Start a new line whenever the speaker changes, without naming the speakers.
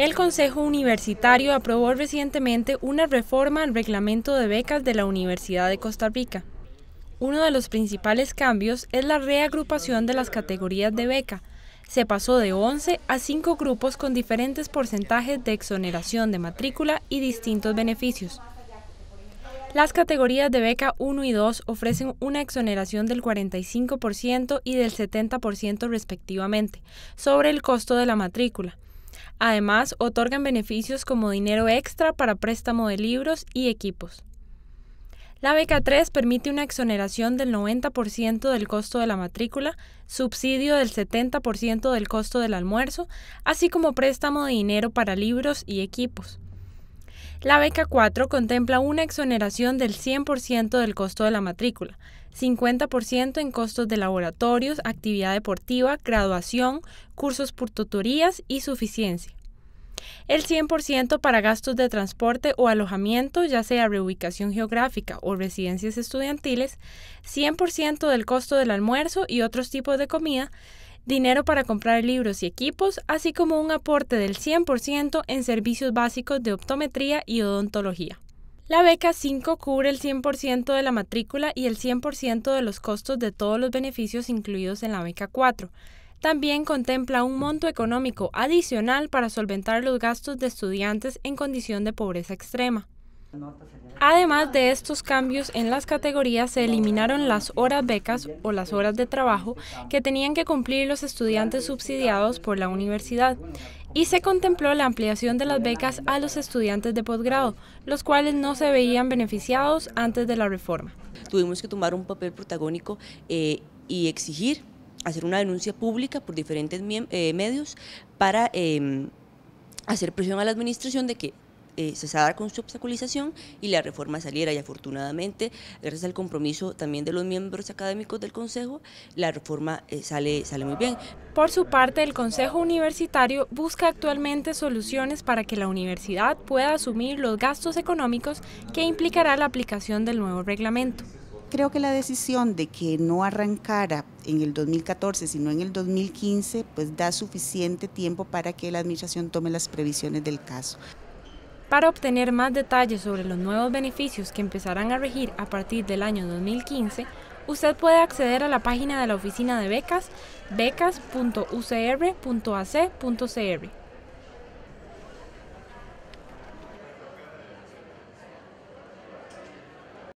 El Consejo Universitario aprobó recientemente una reforma al reglamento de becas de la Universidad de Costa Rica. Uno de los principales cambios es la reagrupación de las categorías de beca. Se pasó de 11 a 5 grupos con diferentes porcentajes de exoneración de matrícula y distintos beneficios. Las categorías de beca 1 y 2 ofrecen una exoneración del 45% y del 70% respectivamente sobre el costo de la matrícula. Además, otorgan beneficios como dinero extra para préstamo de libros y equipos. La beca 3 permite una exoneración del 90% del costo de la matrícula, subsidio del 70% del costo del almuerzo, así como préstamo de dinero para libros y equipos. La beca 4 contempla una exoneración del 100% del costo de la matrícula, 50% en costos de laboratorios, actividad deportiva, graduación, cursos por tutorías y suficiencia. El 100% para gastos de transporte o alojamiento, ya sea reubicación geográfica o residencias estudiantiles, 100% del costo del almuerzo y otros tipos de comida, dinero para comprar libros y equipos, así como un aporte del 100% en servicios básicos de optometría y odontología. La beca 5 cubre el 100% de la matrícula y el 100% de los costos de todos los beneficios incluidos en la beca 4. También contempla un monto económico adicional para solventar los gastos de estudiantes en condición de pobreza extrema. Además de estos cambios en las categorías, se eliminaron las horas becas o las horas de trabajo que tenían que cumplir los estudiantes subsidiados por la universidad y se contempló la ampliación de las becas a los estudiantes de posgrado, los cuales no
se veían beneficiados antes de la reforma. Tuvimos que tomar un papel protagónico eh, y exigir hacer una denuncia pública por diferentes eh, medios para... Em, hacer presión a la administración de que eh, cesada con su obstaculización y la reforma saliera. Y afortunadamente, gracias al compromiso también de los miembros académicos del Consejo, la reforma eh, sale, sale muy bien. Por su parte, el Consejo Universitario
busca actualmente soluciones para que la universidad pueda asumir los gastos económicos que implicará la aplicación del nuevo reglamento.
Creo que la decisión de que no arrancara en el 2014, sino en el 2015, pues da suficiente tiempo para que la Administración tome las previsiones del caso.
Para obtener más detalles sobre los nuevos beneficios que empezarán a regir a partir del año 2015, usted puede acceder a la página de la Oficina de Becas, becas.ucr.ac.cr.